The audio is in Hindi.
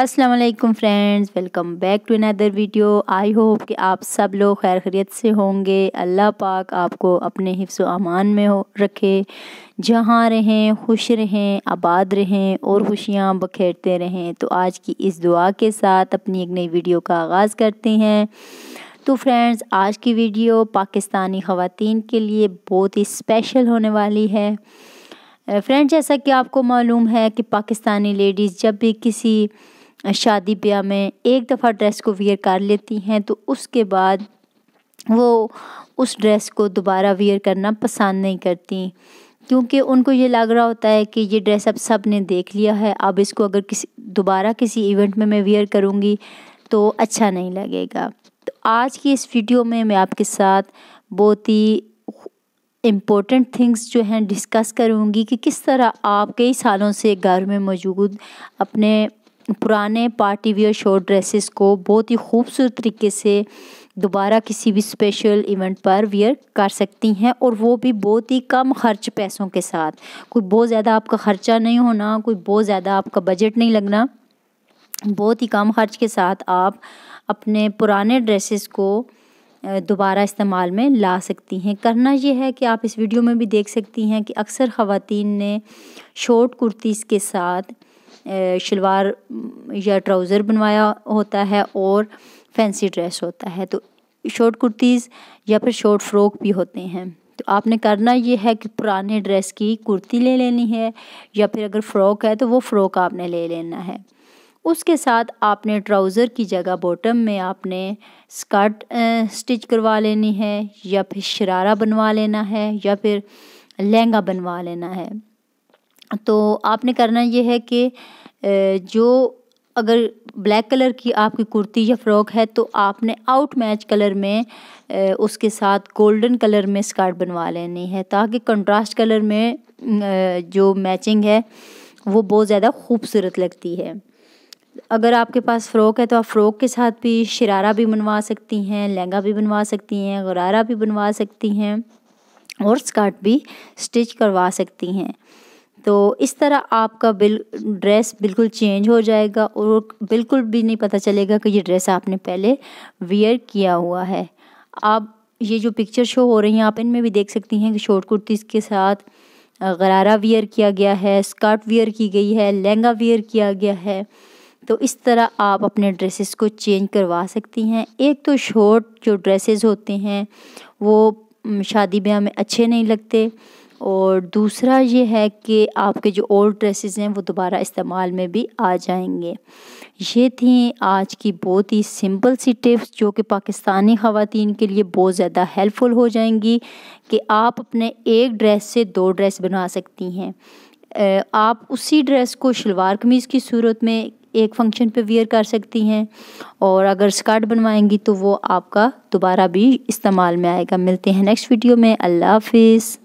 Aslam friends welcome back to another video I hope कि आप सब लोग खैर खरीत से होंगे अल्लाह पाक आपको अपने हिफ्स अमान में हो रखे जहाँ रहें खुश रहें आबाद रहें और खुशियाँ बखेरते रहें तो आज की इस दुआ के साथ अपनी एक नई वीडियो का आगाज़ करते हैं तो फ्रेंड्स आज की वीडियो पाकिस्तानी ख़वान के लिए बहुत ही स्पेशल होने वाली है फ्रेंड्स जैसा कि आपको मालूम है कि पाकिस्तानी लेडीज़ जब भी किसी शादी ब्याह में एक दफ़ा ड्रेस को वियर कर लेती हैं तो उसके बाद वो उस ड्रेस को दोबारा वियर करना पसंद नहीं करती क्योंकि उनको ये लग रहा होता है कि ये ड्रेस अब सब ने देख लिया है अब इसको अगर किसी दोबारा किसी इवेंट में मैं वियर करूँगी तो अच्छा नहीं लगेगा तो आज की इस वीडियो में मैं आपके साथ बहुत ही इम्पोर्टेंट थिंग्स जो हैं डिस्कस करूँगी कि किस तरह आप कई सालों से घर में मौजूद अपने पुराने पार्टी वियर शॉर्ट ड्रेसेस को बहुत ही खूबसूरत तरीके से दोबारा किसी भी स्पेशल इवेंट पर वियर कर सकती हैं और वो भी बहुत ही कम खर्च पैसों के साथ कोई बहुत ज़्यादा आपका ख़र्चा नहीं होना कोई बहुत ज़्यादा आपका बजट नहीं लगना बहुत ही कम खर्च के साथ आप अपने पुराने ड्रेसेस को दोबारा इस्तेमाल में ला सकती हैं करना यह है कि आप इस वीडियो में भी देख सकती हैं कि अक्सर ख़वान ने शॉर्ट कुर्तीज़ के साथ शलवार या ट्राउज़र बनवाया होता है और फैंसी ड्रेस होता है तो शॉर्ट कुर्तीज़ या फिर शॉर्ट फ्रॉक भी होते हैं तो आपने करना ये है कि पुराने ड्रेस की कुर्ती ले लेनी है या फिर अगर फ़्रॉक है तो वो फ़्रॉक आपने ले लेना है उसके साथ आपने ट्राउज़र की जगह बॉटम में आपने स्कर्ट स्टिच करवा लेनी है या फिर शरारा बनवा लेना है या फिर लहंगा बनवा लेना है तो आपने करना ये है कि जो अगर ब्लैक कलर की आपकी कुर्ती या फ्रॉक है तो आपने आउट मैच कलर में उसके साथ गोल्डन कलर में स्कार्ट बनवा लेनी है ताकि कंट्रास्ट कलर में जो मैचिंग है वो बहुत ज़्यादा खूबसूरत लगती है अगर आपके पास फ़्रॉक है तो आप फ़्रॉक के साथ भी शरारा भी बनवा सकती हैं लहंगा भी बनवा सकती हैं गरारा भी बनवा सकती हैं और स्कार्ट भी स्टिच करवा सकती हैं तो इस तरह आपका बिल ड्रेस बिल्कुल चेंज हो जाएगा और बिल्कुल भी नहीं पता चलेगा कि ये ड्रेस आपने पहले वियर किया हुआ है आप ये जो पिक्चर शो हो रही हैं आप इनमें भी देख सकती हैं कि शॉर्ट कुर्तीज़ के साथ गरारा वियर किया गया है स्कर्ट वियर की गई है लहंगा वियर किया गया है तो इस तरह आप अपने ड्रेसेस को चेंज करवा सकती हैं एक तो शॉर्ट जो ड्रेसेस होते हैं वो शादी ब्याह में अच्छे नहीं लगते और दूसरा ये है कि आपके जो ओल्ड ड्रेसेस हैं वो दोबारा इस्तेमाल में भी आ जाएंगे ये थी आज की बहुत ही सिंपल सी टिप्स जो कि पाकिस्तानी ख़वान के लिए बहुत ज़्यादा हेल्पफुल हो जाएंगी कि आप अपने एक ड्रेस से दो ड्रेस बना सकती हैं आप उसी ड्रेस को शलवार कमीज़ की सूरत में एक फंक्शन पे वियर कर सकती हैं और अगर स्कर्ट बनवाएंगी तो वो आपका दोबारा भी इस्तेमाल में आएगा मिलते हैं नेक्स्ट वीडियो में अल्लाह हाफिज़